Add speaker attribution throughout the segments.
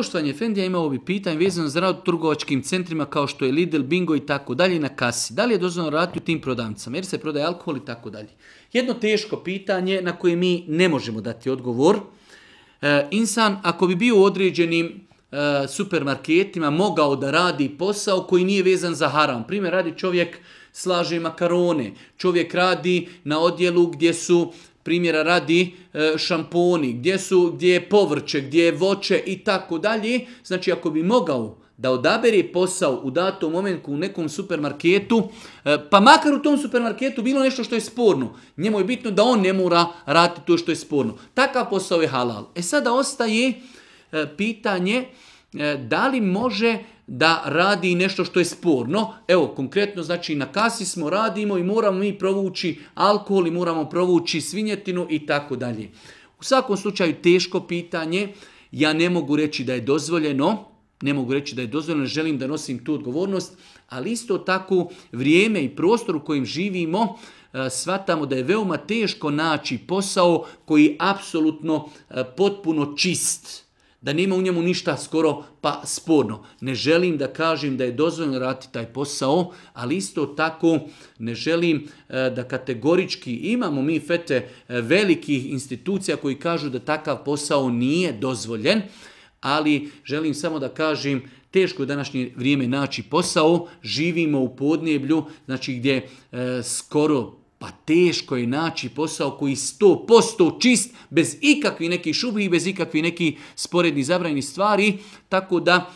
Speaker 1: Poštovanje ja imao bi pitanje vezano za rad u trgovačkim centrima kao što je Lidl, Bingo i tako dalje na kasi. Da li je dozvoljeno raditi u tim prodavnicama jer se prodaje alkohol i tako dalje? Jedno teško pitanje na koje mi ne možemo dati odgovor. E, insan ako bi bio u određenim e, supermarketima mogao da radi posao koji nije vezan za haram. Primjer, radi čovjek slaže makarone, čovjek radi na odjelu gdje su primjera radi e, šamponi, gdje, su, gdje je povrće, gdje je voće i tako dalje. Znači ako bi mogao da odabere posao u datom momentu u nekom supermarketu, e, pa makar u tom supermarketu bilo nešto što je sporno, njemu je bitno da on ne mora raditi to što je sporno. Takav posao je halal. E sada ostaje e, pitanje E, da li može da radi nešto što je sporno. Evo, konkretno, znači na kasi smo, radimo i moramo mi provući alkohol i moramo provući svinjetinu i tako dalje. U svakom slučaju teško pitanje, ja ne mogu reći da je dozvoljeno, ne mogu reći da je dozvoljeno, želim da nosim tu odgovornost, ali isto tako vrijeme i prostor u kojem živimo, e, shvatamo da je veoma teško naći posao koji je apsolutno e, potpuno čist da nema u njemu ništa skoro pa sporno. Ne želim da kažem da je dozvoljeno raditi taj posao, ali isto tako ne želim e, da kategorički imamo mi fete e, velikih institucija koji kažu da takav posao nije dozvoljen, ali želim samo da kažem teško je današnje vrijeme naći posao, živimo u podneblju, znači gdje e, skoro pa teško je naći posao koji sto posto čist, bez ikakvih neki šubi i bez ikakvih neki sporedni zabranjeni stvari, tako da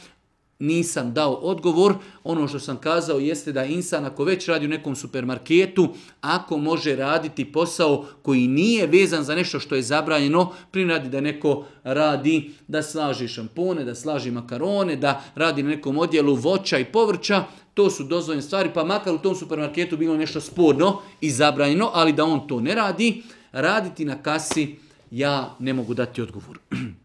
Speaker 1: nisam dao odgovor. Ono što sam kazao jeste da insan ako već radi u nekom supermarketu, ako može raditi posao koji nije vezan za nešto što je zabranjeno, radi da neko radi da slaži šampone, da slaži makarone, da radi na nekom odjelu voća i povrća, to su dozvoljene stvari, pa makar u tom supermarketu bilo nešto sporno i zabranjeno, ali da on to ne radi, raditi na kasi ja ne mogu dati odgovor.